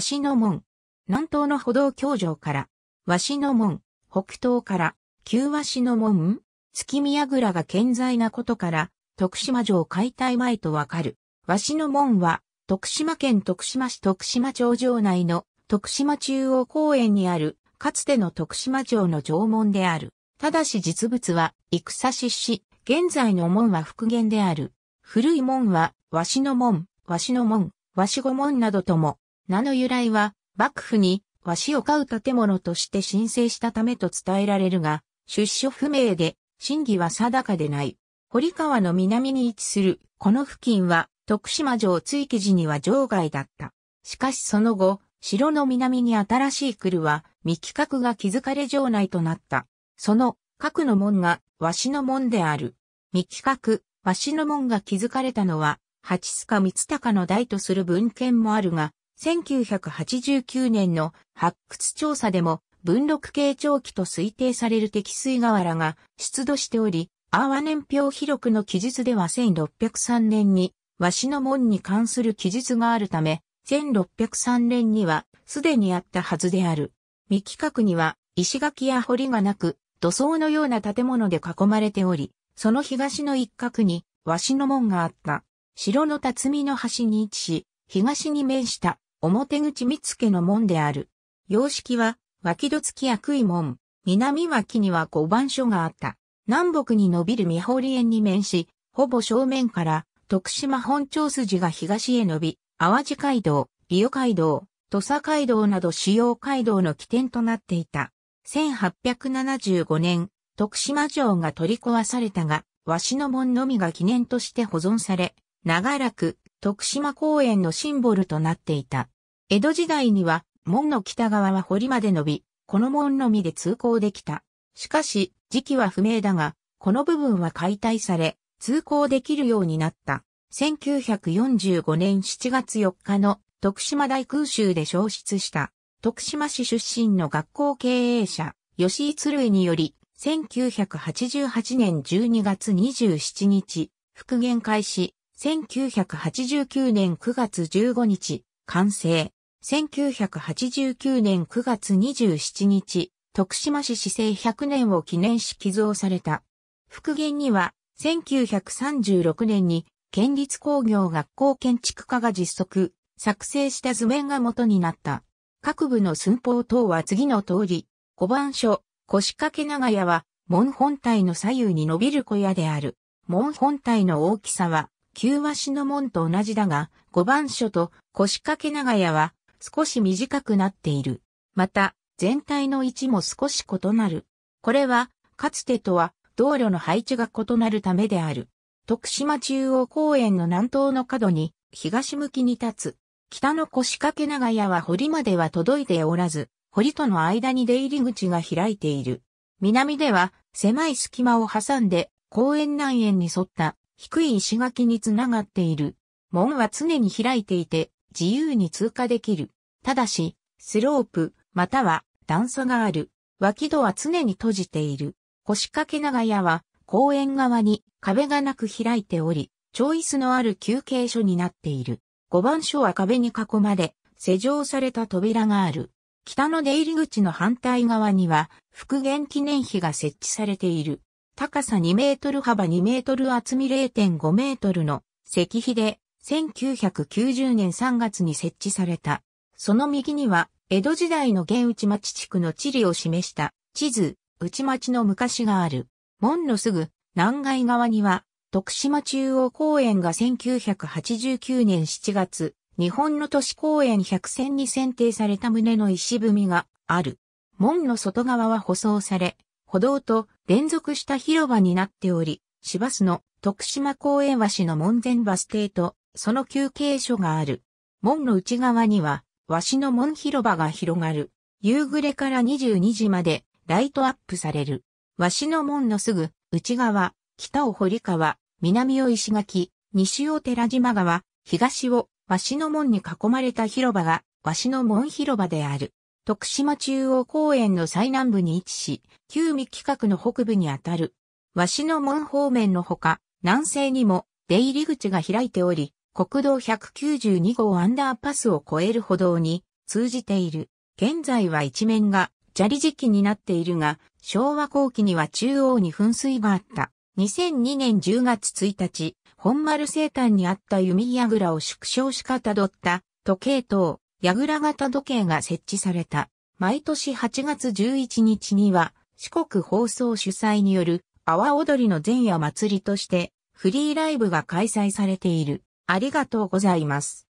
しの門。南東の歩道橋上から、しの門、北東から、旧しの門、月宮倉が健在なことから、徳島城解体前とわかる。しの門は、徳島県徳島市徳島町城内の徳島中央公園にある、かつての徳島城の城門である。ただし実物は、戦しし、現在の門は復元である。古い門は、しの門、しの門、し御門などとも、名の由来は、幕府に和紙を買う建物として申請したためと伝えられるが、出所不明で、真偽は定かでない。堀川の南に位置する、この付近は、徳島城追記時には城外だった。しかしその後、城の南に新しい来るは、三木閣が築かれ城内となった。その、閣の門が、和紙の門である。三木閣、和紙の門が築かれたのは、八須賀光隆の代とする文献もあるが、1989年の発掘調査でも文禄慶長期と推定される敵水河原が出土しており、阿波年表記録の記述では1603年に和紙の門に関する記述があるため、1603年にはすでにあったはずである。未規格には石垣や堀がなく、土層のような建物で囲まれており、その東の一角に和紙の門があった。城の辰巳の端に位置し、東に面した表口見家の門である。様式は、脇戸付き悪い門、南脇には五番所があった。南北に伸びる三堀園に面し、ほぼ正面から徳島本町筋が東へ伸び、淡路街道、伊予街道、土佐街道など主要街道の起点となっていた。1875年、徳島城が取り壊されたが、鷲の門のみが記念として保存され、長らく徳島公園のシンボルとなっていた。江戸時代には、門の北側は堀まで伸び、この門のみで通行できた。しかし、時期は不明だが、この部分は解体され、通行できるようになった。1945年7月4日の徳島大空襲で消失した徳島市出身の学校経営者吉井鶴により1988年12月27日復元開始1989年9月15日完成1989年9月27日、徳島市市政100年を記念し寄贈された。復元には、1936年に県立工業学校建築家が実測、作成した図面が元になった。各部の寸法等は次の通り、5番所、腰掛け長屋は、門本体の左右に伸びる小屋である。門本体の大きさは、旧和紙の門と同じだが、5番所と腰掛け長屋は、少し短くなっている。また、全体の位置も少し異なる。これは、かつてとは、道路の配置が異なるためである。徳島中央公園の南東の角に、東向きに立つ。北の腰掛け長屋は堀までは届いておらず、堀との間に出入り口が開いている。南では、狭い隙間を挟んで、公園南園に沿った、低い石垣につながっている。門は常に開いていて、自由に通過できる。ただし、スロープ、または段差がある。脇戸は常に閉じている。腰掛け長屋は公園側に壁がなく開いており、チョイスのある休憩所になっている。五番所は壁に囲まれ、施錠された扉がある。北の出入り口の反対側には、復元記念碑が設置されている。高さ2メートル幅2メートル厚み0.5メートルの石碑で、1990年3月に設置された。その右には、江戸時代の現内町地区の地理を示した地図、内町の昔がある。門のすぐ南外側には、徳島中央公園が1989年7月、日本の都市公園100選に選定された旨の石踏みがある。門の外側は舗装され、歩道と連続した広場になっており、市バスの徳島公園橋の門前バス停とその休憩所がある。門の内側には、和紙の門広場が広がる。夕暮れから22時までライトアップされる。和紙の門のすぐ内側、北を堀川、南を石垣、西を寺島川、東を和紙の門に囲まれた広場が和紙の門広場である。徳島中央公園の最南部に位置し、旧未規格の北部にあたる。和紙の門方面のほか、南西にも出入り口が開いており、国道192号アンダーパスを越える歩道に通じている。現在は一面が砂利時期になっているが、昭和後期には中央に噴水があった。2002年10月1日、本丸生誕にあった弓矢倉を縮小しかたどった時計塔、倉型時計が設置された。毎年8月11日には、四国放送主催による阿波踊りの前夜祭りとして、フリーライブが開催されている。ありがとうございます。